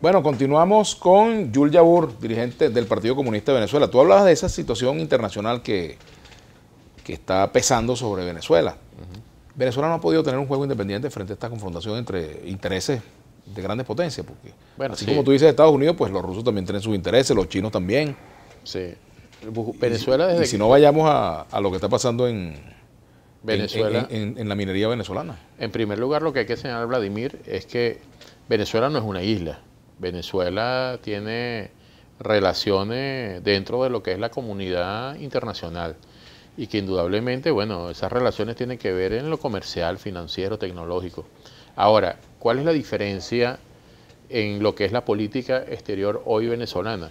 Bueno, continuamos con Yul Yabur, dirigente del Partido Comunista de Venezuela. Tú hablabas de esa situación internacional que, que está pesando sobre Venezuela. Venezuela no ha podido tener un juego independiente frente a esta confrontación entre intereses de grandes potencias, porque así como tú dices Estados Unidos, pues los rusos también tienen sus intereses, los chinos también. Sí. Venezuela desde y, si no vayamos a, lo que está pasando en Venezuela en la minería venezolana. En primer lugar, lo que hay que señalar, Vladimir, es que Venezuela no es una isla. Venezuela tiene relaciones dentro de lo que es la comunidad internacional y que indudablemente, bueno, esas relaciones tienen que ver en lo comercial, financiero, tecnológico. Ahora, ¿cuál es la diferencia en lo que es la política exterior hoy venezolana?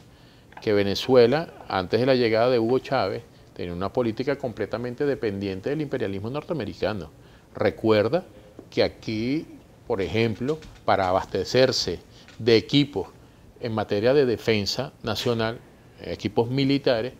Que Venezuela, antes de la llegada de Hugo Chávez, tenía una política completamente dependiente del imperialismo norteamericano. Recuerda que aquí, por ejemplo, para abastecerse de equipos en materia de defensa nacional, equipos militares,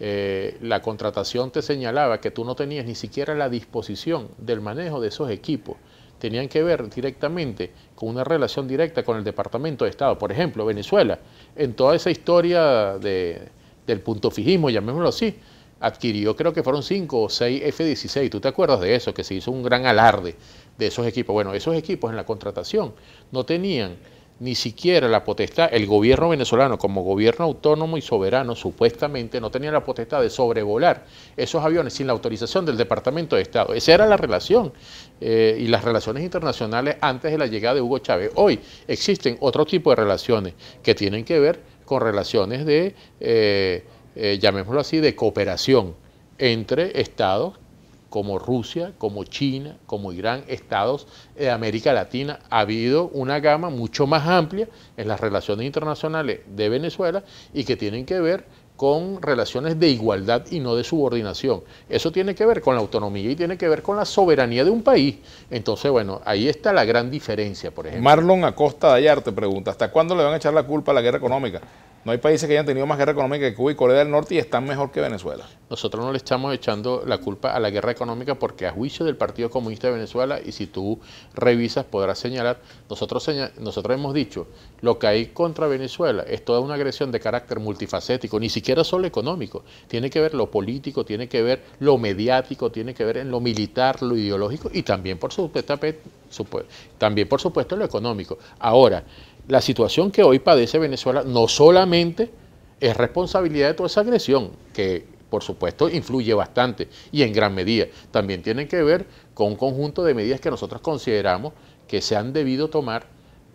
eh, la contratación te señalaba que tú no tenías ni siquiera la disposición del manejo de esos equipos. Tenían que ver directamente con una relación directa con el Departamento de Estado. Por ejemplo, Venezuela, en toda esa historia de, del punto fijismo, llamémoslo así, adquirió creo que fueron 5 o 6 F-16. ¿Tú te acuerdas de eso? Que se hizo un gran alarde de esos equipos. Bueno, esos equipos en la contratación no tenían ni siquiera la potestad, el gobierno venezolano como gobierno autónomo y soberano supuestamente no tenía la potestad de sobrevolar esos aviones sin la autorización del Departamento de Estado. Esa era la relación eh, y las relaciones internacionales antes de la llegada de Hugo Chávez. Hoy existen otro tipo de relaciones que tienen que ver con relaciones de, eh, eh, llamémoslo así, de cooperación entre estados como Rusia, como China, como Irán, estados de América Latina. Ha habido una gama mucho más amplia en las relaciones internacionales de Venezuela y que tienen que ver con relaciones de igualdad y no de subordinación. Eso tiene que ver con la autonomía y tiene que ver con la soberanía de un país. Entonces, bueno, ahí está la gran diferencia, por ejemplo. Marlon Acosta Dayar te pregunta, ¿hasta cuándo le van a echar la culpa a la guerra económica? No hay países que hayan tenido más guerra económica que Cuba y Corea del Norte y están mejor que Venezuela. Nosotros no le estamos echando la culpa a la guerra económica porque a juicio del Partido Comunista de Venezuela, y si tú revisas podrás señalar, nosotros, nosotros hemos dicho, lo que hay contra Venezuela es toda una agresión de carácter multifacético, ni siquiera solo económico. Tiene que ver lo político, tiene que ver lo mediático, tiene que ver en lo militar, lo ideológico y también por supuesto, también por supuesto lo económico. Ahora, la situación que hoy padece Venezuela no solamente es responsabilidad de toda esa agresión, que por supuesto influye bastante y en gran medida, también tiene que ver con un conjunto de medidas que nosotros consideramos que se han debido tomar,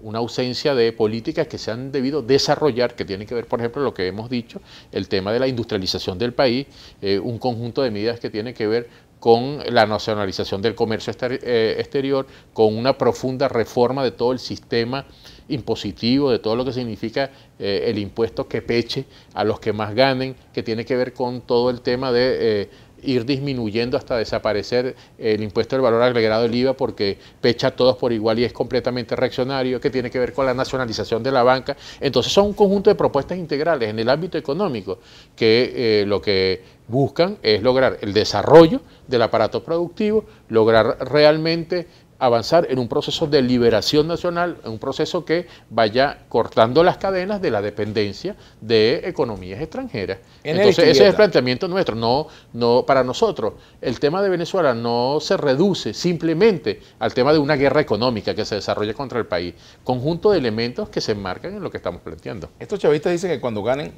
una ausencia de políticas que se han debido desarrollar, que tiene que ver, por ejemplo, lo que hemos dicho, el tema de la industrialización del país, eh, un conjunto de medidas que tiene que ver con la nacionalización del comercio eh, exterior, con una profunda reforma de todo el sistema impositivo, de todo lo que significa eh, el impuesto que peche a los que más ganen, que tiene que ver con todo el tema de... Eh, ir disminuyendo hasta desaparecer el impuesto del valor agregado del IVA porque pecha a todos por igual y es completamente reaccionario, que tiene que ver con la nacionalización de la banca. Entonces son un conjunto de propuestas integrales en el ámbito económico que eh, lo que buscan es lograr el desarrollo del aparato productivo, lograr realmente avanzar en un proceso de liberación nacional, en un proceso que vaya cortando las cadenas de la dependencia de economías extranjeras. Entonces, ese es el planteamiento nuestro. No, no, para nosotros, el tema de Venezuela no se reduce simplemente al tema de una guerra económica que se desarrolla contra el país. Conjunto de elementos que se enmarcan en lo que estamos planteando. Estos chavistas dicen que cuando ganen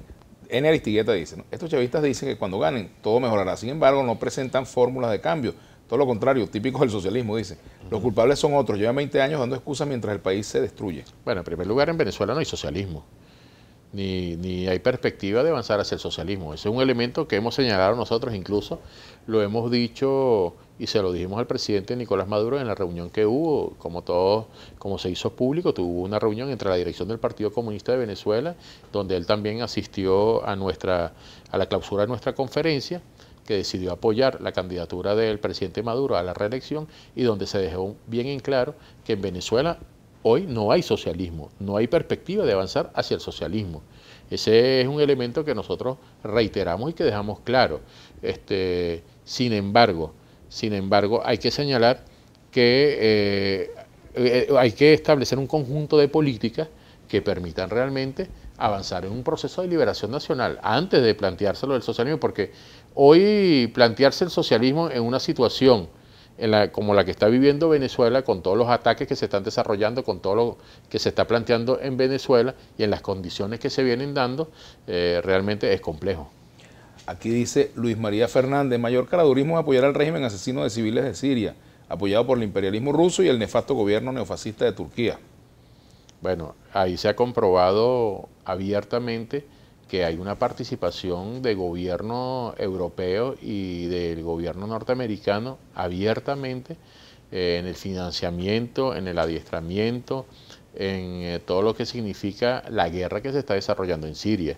en Aristigueta dice, ¿no? estos chavistas dicen que cuando ganen todo mejorará. Sin embargo, no presentan fórmulas de cambio. Todo lo contrario, típico del socialismo, dice. Los culpables son otros. Llevan 20 años dando excusas mientras el país se destruye. Bueno, en primer lugar, en Venezuela no hay socialismo. Ni, ni, hay perspectiva de avanzar hacia el socialismo. Ese es un elemento que hemos señalado nosotros, incluso lo hemos dicho y se lo dijimos al presidente Nicolás Maduro en la reunión que hubo, como todos, como se hizo público, tuvo una reunión entre la dirección del Partido Comunista de Venezuela, donde él también asistió a nuestra, a la clausura de nuestra conferencia que decidió apoyar la candidatura del presidente Maduro a la reelección y donde se dejó bien en claro que en Venezuela hoy no hay socialismo, no hay perspectiva de avanzar hacia el socialismo. Ese es un elemento que nosotros reiteramos y que dejamos claro. Este, sin embargo, sin embargo, hay que señalar que eh, eh, hay que establecer un conjunto de políticas que permitan realmente avanzar en un proceso de liberación nacional antes de planteárselo del socialismo, porque Hoy plantearse el socialismo en una situación como la que está viviendo Venezuela, con todos los ataques que se están desarrollando, con todo lo que se está planteando en Venezuela y en las condiciones que se vienen dando, eh, realmente es complejo. Aquí dice Luis María Fernández, mayor caradurismo es apoyar al régimen asesino de civiles de Siria, apoyado por el imperialismo ruso y el nefasto gobierno neofascista de Turquía. Bueno, ahí se ha comprobado abiertamente que hay una participación de gobierno europeo y del gobierno norteamericano abiertamente eh, en el financiamiento, en el adiestramiento, en eh, todo lo que significa la guerra que se está desarrollando en Siria.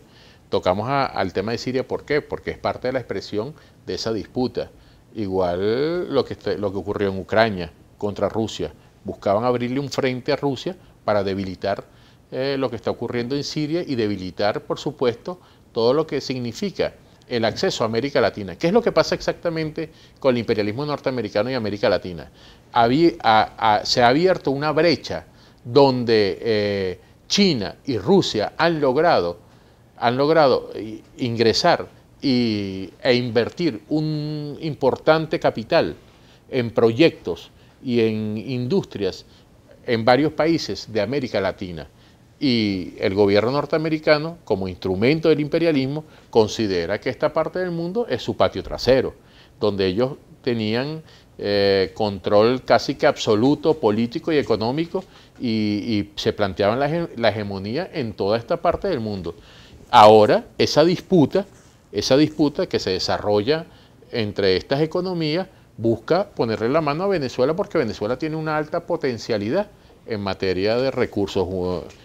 Tocamos al tema de Siria, ¿por qué? Porque es parte de la expresión de esa disputa. Igual lo que, este, lo que ocurrió en Ucrania contra Rusia. Buscaban abrirle un frente a Rusia para debilitar eh, lo que está ocurriendo en Siria y debilitar, por supuesto, todo lo que significa el acceso a América Latina. ¿Qué es lo que pasa exactamente con el imperialismo norteamericano y América Latina? se ha abierto una brecha donde eh, China y Rusia han logrado, han logrado eh, ingresar e invertir un importante capital en proyectos y en industrias en varios países de América Latina. Y el gobierno norteamericano, como instrumento del imperialismo, considera que esta parte del mundo es su patio trasero, donde ellos tenían eh, control casi que absoluto político y económico y, se planteaban la, la, hegemonía en toda esta parte del mundo. Ahora esa disputa, esa disputa que se desarrolla entre estas economías busca ponerle la mano a Venezuela porque Venezuela tiene una alta potencialidad en materia de recursos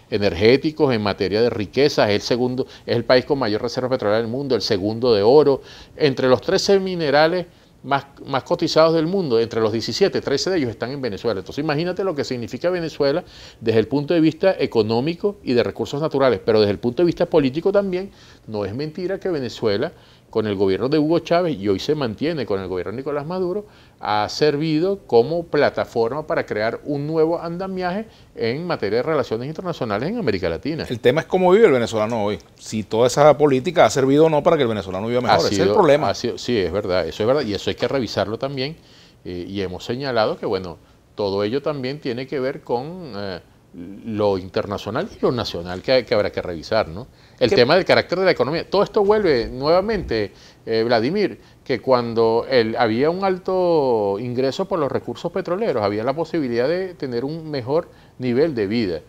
energéticos, en materia de riquezas, es el segundo, el país con mayor reserva petrolera del mundo, el segundo de oro, entre los 13 minerales más, más cotizados del mundo, entre los 17, 13 de ellos están en Venezuela. Entonces imagínate lo que significa Venezuela desde el punto de vista económico y de recursos naturales, pero desde el punto de vista político también, no es mentira que Venezuela con el gobierno de Hugo Chávez y hoy se mantiene con el gobierno de Nicolás Maduro, ha servido como plataforma para crear un nuevo andamiaje en materia de relaciones internacionales en América Latina. El tema es cómo vive el venezolano hoy, si toda esa política ha servido o no para que el venezolano viva mejor, es el problema. sí, es verdad, eso es verdad, y eso hay que revisarlo también, eh, y hemos señalado que, bueno, todo ello también tiene que ver con... Eh, lo internacional y lo nacional que, habrá que revisar, ¿no? El tema del carácter de la economía. Todo esto vuelve nuevamente, eh, Vladimir, que cuando había un alto ingreso por los recursos petroleros, había la posibilidad de tener un mejor nivel de vida.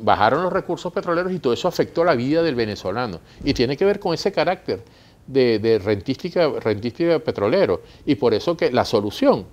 Bajaron los recursos petroleros y todo eso afectó la vida del venezolano. Y tiene que ver con ese carácter de, de rentística, rentística petrolero. Y por eso que la solución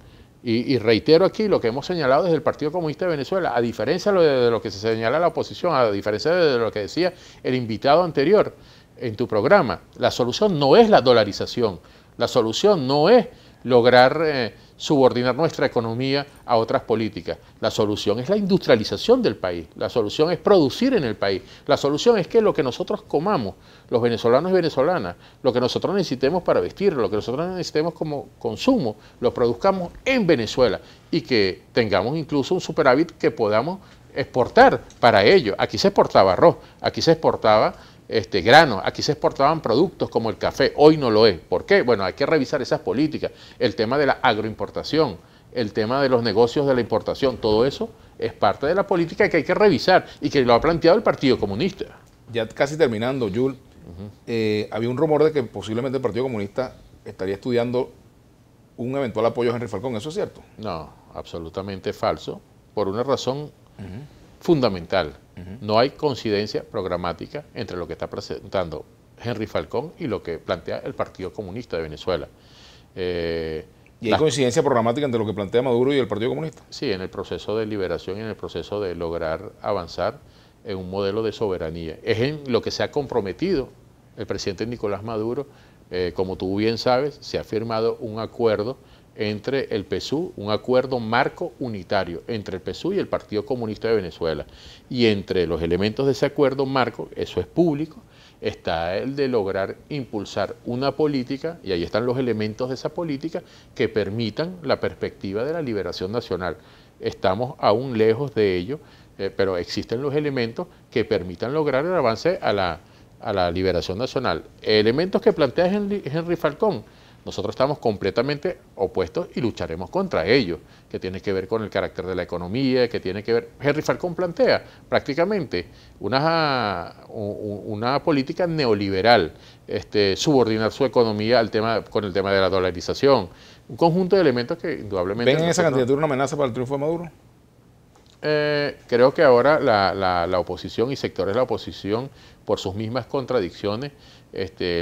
y, reitero aquí lo que hemos señalado desde el Partido Comunista de Venezuela, a diferencia de lo que se señala la oposición, a diferencia de lo que decía el invitado anterior en tu programa, la solución no es la dolarización, la solución no es lograr eh, subordinar nuestra economía a otras políticas. La solución es la industrialización del país, la solución es producir en el país, la solución es que lo que nosotros comamos, los venezolanos y venezolanas, lo que nosotros necesitemos para vestir, lo que nosotros necesitemos como consumo, lo produzcamos en Venezuela y que tengamos incluso un superávit que podamos exportar para ello. Aquí se exportaba arroz, aquí se exportaba este, grano aquí se exportaban productos como el café, hoy no lo es. ¿Por qué? Bueno, hay que revisar esas políticas, el tema de la agroimportación, el tema de los negocios de la importación, todo eso es parte de la política que hay que revisar y que lo ha planteado el Partido Comunista. Ya casi terminando, Yul eh, había un rumor de que posiblemente el Partido Comunista estaría estudiando un eventual apoyo a Henry Falcón, ¿eso es cierto? No, absolutamente falso, por una razón fundamental no hay coincidencia programática entre lo que está presentando Henry Falcón y lo que plantea el Partido Comunista de Venezuela. Eh, ¿Y hay coincidencia programática entre lo que plantea Maduro y el Partido Comunista? Sí, en el proceso de liberación y en el proceso de lograr avanzar en un modelo de soberanía. Es en lo que se ha comprometido el presidente Nicolás Maduro. Eh, como tú bien sabes, se ha firmado un acuerdo entre el PSU, un acuerdo marco unitario entre el PSU y el Partido Comunista de Venezuela. Y entre los elementos de ese acuerdo marco, eso es público, está el de lograr impulsar una política, y ahí están los elementos de esa política, que permitan la perspectiva de la liberación nacional. Estamos aún lejos de ello, eh, pero existen los elementos que permitan lograr el avance a la, liberación nacional. Elementos que plantea Henry Falcón nosotros estamos completamente opuestos y lucharemos contra ellos, que tiene que ver con el carácter de la economía, que tiene que ver... Henry Falcón plantea prácticamente una, una política neoliberal, este, subordinar su economía al tema, con el tema de la dolarización, un conjunto de elementos que indudablemente... ¿Ven en esa candidatura una amenaza para el triunfo de Maduro? Eh, creo que ahora la, oposición y sectores de la oposición, por sus mismas contradicciones, este,